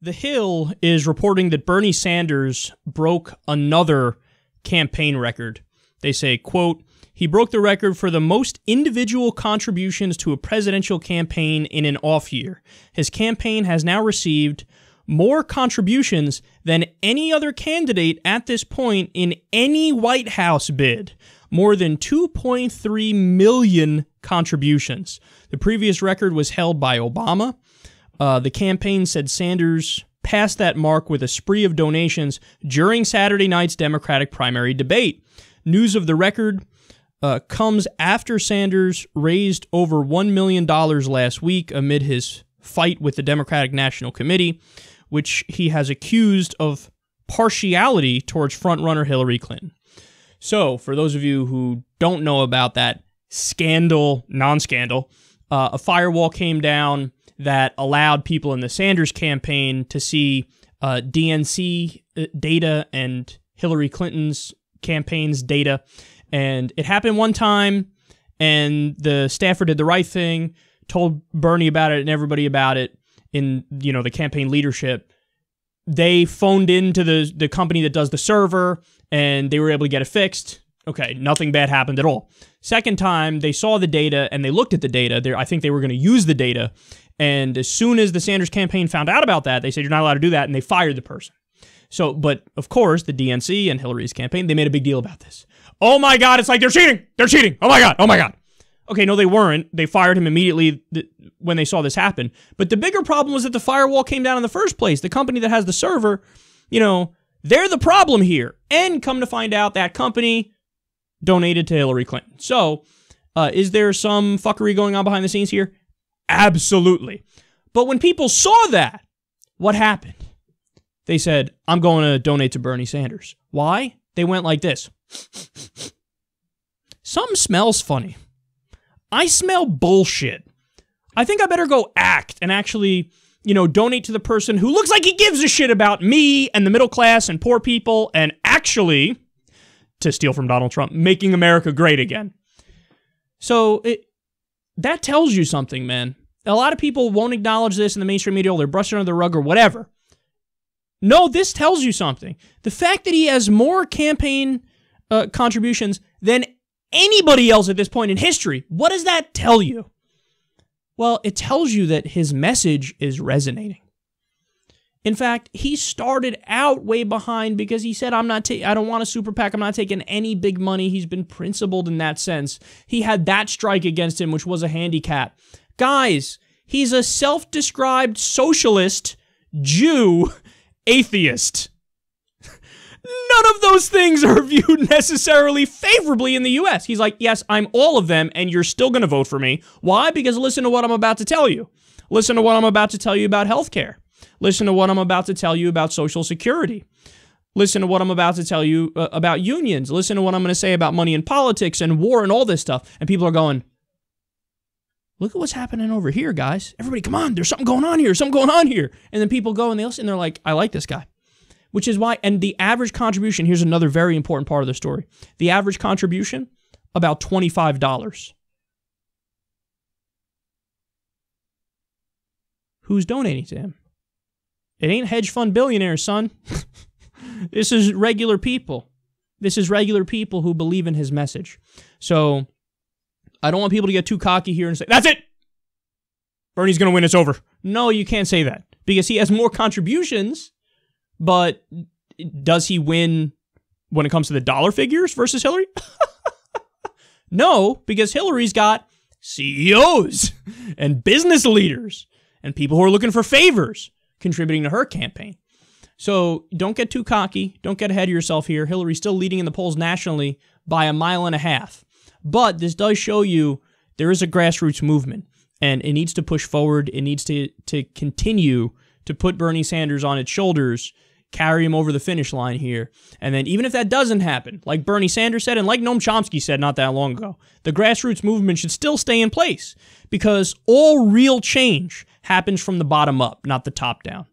The Hill is reporting that Bernie Sanders broke another campaign record. They say, quote, he broke the record for the most individual contributions to a presidential campaign in an off year. His campaign has now received more contributions than any other candidate at this point in any White House bid. More than 2.3 million contributions. The previous record was held by Obama. Uh, the campaign said Sanders passed that mark with a spree of donations during Saturday night's Democratic primary debate. News of the record uh, comes after Sanders raised over $1 million last week amid his fight with the Democratic National Committee, which he has accused of partiality towards frontrunner Hillary Clinton. So, for those of you who don't know about that scandal, non scandal, uh, a firewall came down that allowed people in the Sanders campaign to see uh, DNC uh, data and Hillary Clinton's campaign's data. And it happened one time, and the staffer did the right thing, told Bernie about it and everybody about it in you know the campaign leadership. They phoned in to the the company that does the server, and they were able to get it fixed. Okay, nothing bad happened at all. Second time, they saw the data and they looked at the data. They're, I think they were going to use the data. And as soon as the Sanders campaign found out about that, they said, you're not allowed to do that, and they fired the person. So, but of course, the DNC and Hillary's campaign, they made a big deal about this. Oh my God, it's like they're cheating! They're cheating! Oh my God, oh my God. Okay, no, they weren't. They fired him immediately when they saw this happen. But the bigger problem was that the firewall came down in the first place. The company that has the server, you know, they're the problem here. And come to find out, that company donated to Hillary Clinton. So, uh, is there some fuckery going on behind the scenes here? Absolutely. But when people saw that, what happened? They said, I'm going to donate to Bernie Sanders. Why? They went like this. Something smells funny. I smell bullshit. I think I better go act and actually, you know, donate to the person who looks like he gives a shit about me and the middle class and poor people and actually to steal from Donald Trump, making America great again. So it that tells you something, man. A lot of people won't acknowledge this in the mainstream media, they're brushing under the rug or whatever. No, this tells you something. The fact that he has more campaign uh, contributions than anybody else at this point in history, what does that tell you? Well, it tells you that his message is resonating. In fact, he started out way behind because he said, "I'm not. Ta- I don't want a super PAC. I'm not taking any big money." He's been principled in that sense. He had that strike against him, which was a handicap. Guys, he's a self-described socialist, Jew, atheist. None of those things are viewed necessarily favorably in the U.S. He's like, "Yes, I'm all of them, and you're still going to vote for me." Why? Because listen to what I'm about to tell you. Listen to what I'm about to tell you about healthcare. Listen to what I'm about to tell you about Social Security. Listen to what I'm about to tell you uh, about unions. Listen to what I'm going to say about money and politics and war and all this stuff. And people are going, look at what's happening over here, guys. Everybody, come on. There's something going on here. Something going on here. And then people go and they listen and they're like, I like this guy. Which is why, and the average contribution, here's another very important part of the story. The average contribution, about $25. Who's donating to him? It ain't hedge fund billionaires, son. this is regular people. This is regular people who believe in his message. So I don't want people to get too cocky here and say, that's it! Bernie's going to win, it's over. No, you can't say that because he has more contributions, but does he win when it comes to the dollar figures versus Hillary? no, because Hillary's got CEOs and business leaders and people who are looking for favors contributing to her campaign. So don't get too cocky. Don't get ahead of yourself here. Hillary's still leading in the polls nationally by a mile and a half. But this does show you there is a grassroots movement and it needs to push forward. It needs to, to continue to put Bernie Sanders on its shoulders, carry him over the finish line here. And then even if that doesn't happen, like Bernie Sanders said and like Noam Chomsky said not that long ago, the grassroots movement should still stay in place because all real change happens from the bottom up, not the top down.